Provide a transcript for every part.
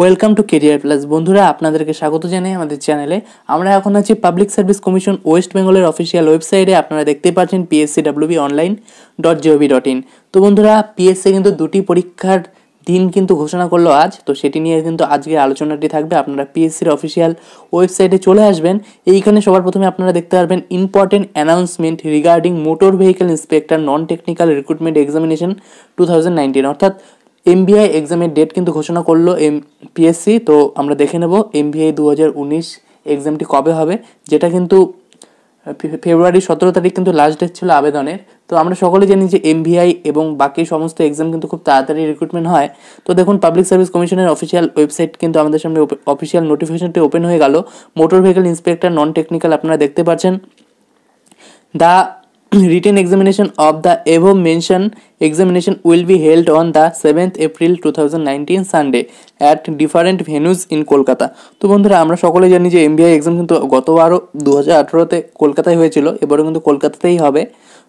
welcome to career plus বন্ধুরা আপনাদেরকে স্বাগত জানাই আমাদের চ্যানেলে আমরা এখন আছি পাবলিক সার্ভিস কমিশন ওয়েস্ট বেঙ্গলের অফিসিয়াল ওয়েবসাইটে আপনারা দেখতে পাচ্ছেন PSC WB online dot GOV dot in তো বন্ধুরা পিএসসি কিন্তু দুটি পরীক্ষার দিন কিন্তু ঘোষণা করলো আজ তো সেটি নিয়ে কিন্তু আজকের আলোচনাটি থাকবে আপনারা পিএসসির অফিসিয়াল ওয়েবসাইটে চলে আসবেন এইখানে সবার প্রথমে আপনারা দেখতে পারবেন important announcement regarding motor vehicle inspector non technical recruitment examination two thousand nineteen অর্থাৎ এম এমবিআই এক্সামের ডেট কিন্তু ঘোষণা করলো এম পিএসসি তো আমরা দেখে নেব এমবিআই দু হাজার উনিশ এক্সামটি কবে হবে যেটা কিন্তু ফেব্রুয়ারি সতেরো তারিখ কিন্তু লাস্ট ডেট ছিল আবেদনের তো আমরা সকলে জানি যে এম এমভিআই এবং বাকি সমস্ত এক্সাম কিন্তু খুব তাড়াতাড়ি রিক্রুটমেন্ট হয় তো দেখুন পাবলিক সার্ভিস কমিশনের অফিসিয়াল ওয়েবসাইট কিন্তু আমাদের সামনে অফিসিয়াল নোটিফিকেশনটি ওপেন হয়ে গেল motor vehicle inspector non technical আপনারা দেখতে পাচ্ছেন the written of the above mentioned examination will be held on the on April two thousand 2019 Sunday at different venues in Kolkata তো বন্ধুরা আমরা সকলে জানি যে এমবিআই এক্সাম কিন্তু গতবারও দু হাজার আঠেরোতে কলকাতায় হয়েছিল এবারও কিন্তু কলকাতাতেই হবে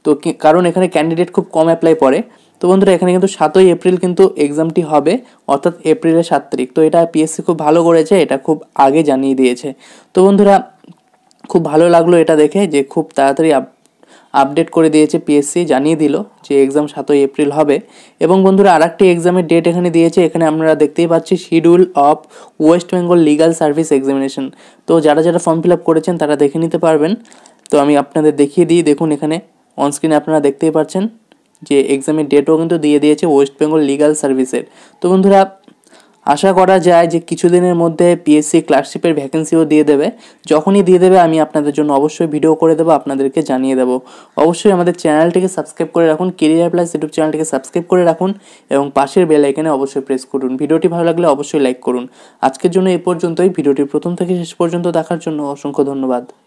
তো কারণ এখানে ক্যান্ডিডেট খুব কম অ্যাপ্লাই করে তো বন্ধুরা এখানে কিন্তু সাতই এপ্রিল কিন্তু এক্সামটি হবে অর্থাৎ এপ্রিলের সাত তারিখ তো এটা পিএসসি খুব ভালো করেছে এটা খুব আগে জানিয়ে দিয়েছে তো বন্ধুরা খুব ভালো লাগলো এটা দেখে যে খুব তাড়াতাড়ি আপডেট করে দিয়েছে পিএসসি জানিয়ে দিল যে এক্সাম সাতই এপ্রিল হবে এবং বন্ধুরা আর একটি এক্সামের ডেট এখানে দিয়েছে এখানে আমরা দেখতেই পাচ্ছি schedule of West Bengal legal service examination তো যারা যারা ফর্ম ফিল আপ করেছেন তারা দেখে নিতে পারবেন তো আমি আপনাদের দেখিয়ে দিই দেখুন এখানে অনস্ক্রিনে আপনারা দেখতেই পাচ্ছেন যে এক্সামের ডেটও কিন্তু দিয়ে দিয়েছে ওয়েস্ট বেঙ্গল লিগাল সার্ভিসের তো বন্ধুরা আশা করা যায় যে কিছুদিনের মধ্যে পিএসসি ক্লার্কশিপের ভ্যাকেন্সিও দিয়ে দেবে যখনই দিয়ে দেবে আমি আপনাদের জন্য অবশ্যই ভিডিও করে দেবো আপনাদেরকে জানিয়ে দেবো অবশ্যই আমাদের চ্যানেলটিকে সাবস্ক্রাইব করে রাখুন কেরিয়ার প্লাস ইউটিউব চ্যানেলটিকে সাবস্ক্রাইব করে রাখুন এবং পাশের বেলাইকানে অবশ্যই প্রেস করুন ভিডিওটি ভালো লাগলে অবশ্যই লাইক করুন আজকের জন্য এ পর্যন্তই ভিডিওটি প্রথম থেকে শেষ পর্যন্ত দেখার জন্য অসংখ্য ধন্যবাদ